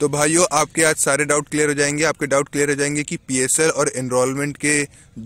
तो भाइयों आपके आज सारे डाउट क्लियर हो जाएंगे आपके डाउट क्लियर हो जाएंगे कि पीएसएल और एनरोलमेंट के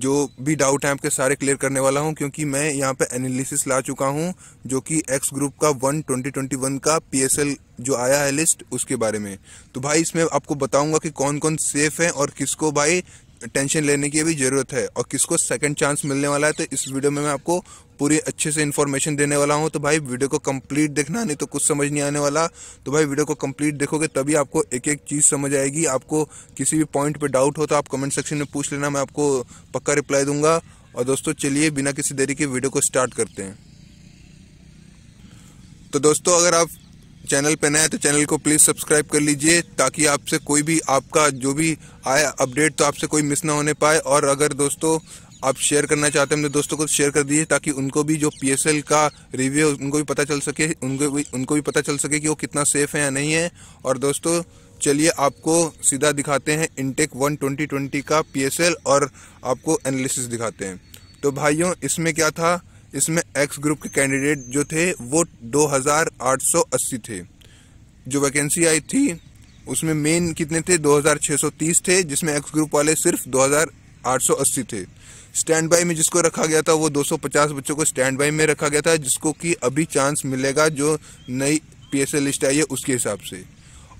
जो भी डाउट हैं आपके सारे क्लियर करने वाला हूं क्योंकि मैं यहां पे एनालिसिस ला चुका हूं जो कि एक्स ग्रुप का वन ट्वेंटी ट्वेंटी वन का पीएसएल जो आया है लिस्ट उसके बारे में तो भाई इसमें आपको बताऊंगा कि कौन कौन सेफ है और किसको भाई टेंशन लेने की अभी ज़रूरत है और किसको सेकंड चांस मिलने वाला है तो इस वीडियो में मैं आपको पूरी अच्छे से इन्फॉर्मेशन देने वाला हूं तो भाई वीडियो को कंप्लीट देखना नहीं तो कुछ समझ नहीं आने वाला तो भाई वीडियो को कंप्लीट देखोगे तभी आपको एक एक चीज़ समझ आएगी आपको किसी भी पॉइंट पर डाउट हो तो आप कमेंट सेक्शन में पूछ लेना मैं आपको पक्का रिप्लाई दूंगा और दोस्तों चलिए बिना किसी देरी के वीडियो को स्टार्ट करते हैं तो दोस्तों अगर आप चैनल पर नए तो चैनल को प्लीज़ सब्सक्राइब कर लीजिए ताकि आपसे कोई भी आपका जो भी आया अपडेट तो आपसे कोई मिस ना होने पाए और अगर दोस्तों आप शेयर करना चाहते हैं अपने दोस्तों को शेयर कर दीजिए ताकि उनको भी जो पीएसएल का रिव्यू उनको भी पता चल सके उनको भी उनको भी पता चल सके कि वो कितना सेफ़ है या नहीं है और दोस्तों चलिए आपको सीधा दिखाते हैं इनटेक वन ट्वेंटी ट्वेंटी का पीएसएल और आपको एनालिसिस दिखाते हैं तो भाइयों इसमें क्या था इसमें एक्स ग्रुप के कैंडिडेट जो थे वो 2880 थे जो वैकेंसी आई थी उसमें मेन कितने थे 2630 थे जिसमें एक्स ग्रुप वाले सिर्फ 2880 थे स्टैंड बाई में जिसको रखा गया था वो 250 बच्चों को स्टैंड बाई में रखा गया था जिसको कि अभी चांस मिलेगा जो नई पी लिस्ट आई है उसके हिसाब से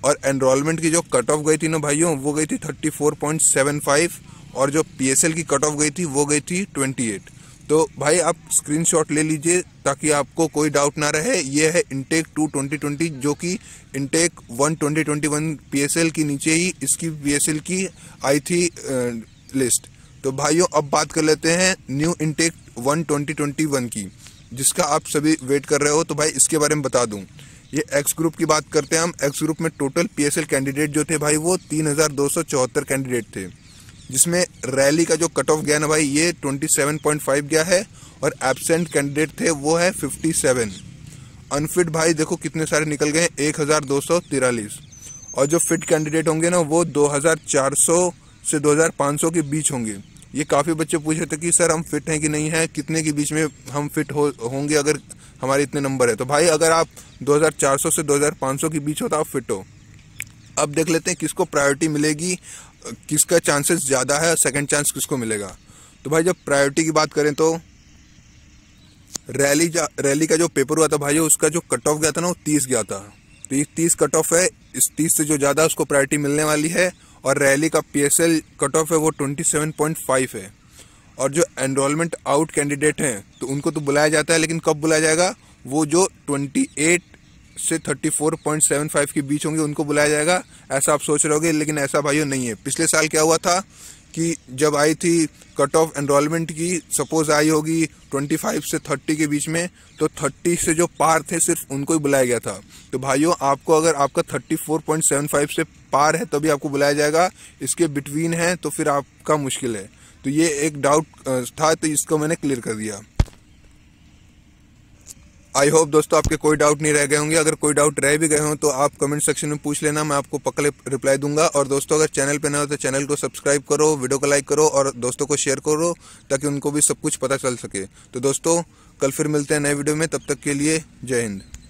और एनरोलमेंट की जो कट ऑफ गई थी ना भाइयों वो गई थी 34.75 और जो पी की कट ऑफ गई थी वो गई थी 28 तो भाई आप स्क्रीनशॉट ले लीजिए ताकि आपको कोई डाउट ना रहे ये है इनटेक टू ट्वेंटी ट्वेंटी जो कि intake one twenty twenty one P S L के नीचे ही इसकी पी एस एल की आई थी लिस्ट तो भाइयों अब बात कर लेते हैं new intake one twenty twenty one की जिसका आप सभी वेट कर रहे हो तो भाई इसके बारे में बता दूँ ये एक्स ग्रुप की बात करते हैं हम एक्स ग्रुप में टोटल एल कैंडिडेट जो थे भाई वो तीन कैंडिडेट थे जिसमें रैली का जो कट ऑफ गया ना भाई ये 27.5 गया है और एबसेंट कैंडिडेट थे वो है 57 अनफिट भाई देखो कितने सारे निकल गए एक और जो फिट कैंडिडेट होंगे ना वो 2400 से 2500 के बीच होंगे ये काफ़ी बच्चे पूछ रहे थे कि सर हम फिट हैं कि नहीं हैं कितने के बीच में हम फिट हो होंगे अगर हमारे इतने नंबर है तो भाई अगर आप 2400 से 2500 के बीच हो तो आप फिट हो अब देख लेते हैं किसको प्रायोरिटी मिलेगी किसका चांसेस ज़्यादा है सेकंड चांस किसको मिलेगा तो भाई जब प्रायोरिटी की बात करें तो रैली जा रैली का जो पेपर हुआ था भाई उसका जो कट ऑफ गया था ना वो तीस गया था तो ये तीस कट ऑफ है इस तीस से जो ज़्यादा उसको प्रायोरिटी मिलने वाली है और रैली का पी कट ऑफ है वो ट्वेंटी सेवन पॉइंट फाइव है और जो एनरोलमेंट आउट कैंडिडेट हैं तो उनको तो बुलाया जाता है लेकिन कब बुलाया जाएगा वो जो ट्वेंटी एट से 34.75 के बीच होंगे उनको बुलाया जाएगा ऐसा आप सोच रहे होगे लेकिन ऐसा भाइयों नहीं है पिछले साल क्या हुआ था कि जब आई थी कट ऑफ एनरोलमेंट की सपोज आई होगी 25 से 30 के बीच में तो 30 से जो पार थे सिर्फ उनको ही बुलाया गया था तो भाइयों आपको अगर आपका 34.75 से पार है तभी आपको बुलाया जाएगा इसके बिटवीन है तो फिर आपका मुश्किल है तो ये एक डाउट था तो इसको मैंने क्लियर कर दिया आई होप दोस्तों आपके कोई डाउट नहीं रह गए होंगे अगर कोई डाउट रह भी गए हों तो आप कमेंट सेक्शन में पूछ लेना मैं आपको पकड़े रिप्लाई दूंगा और दोस्तों अगर चैनल पे ना हो तो चैनल को सब्सक्राइब करो वीडियो को लाइक करो और दोस्तों को शेयर करो ताकि उनको भी सब कुछ पता चल सके तो दोस्तों कल फिर मिलते हैं नए वीडियो में तब तक के लिए जय हिंद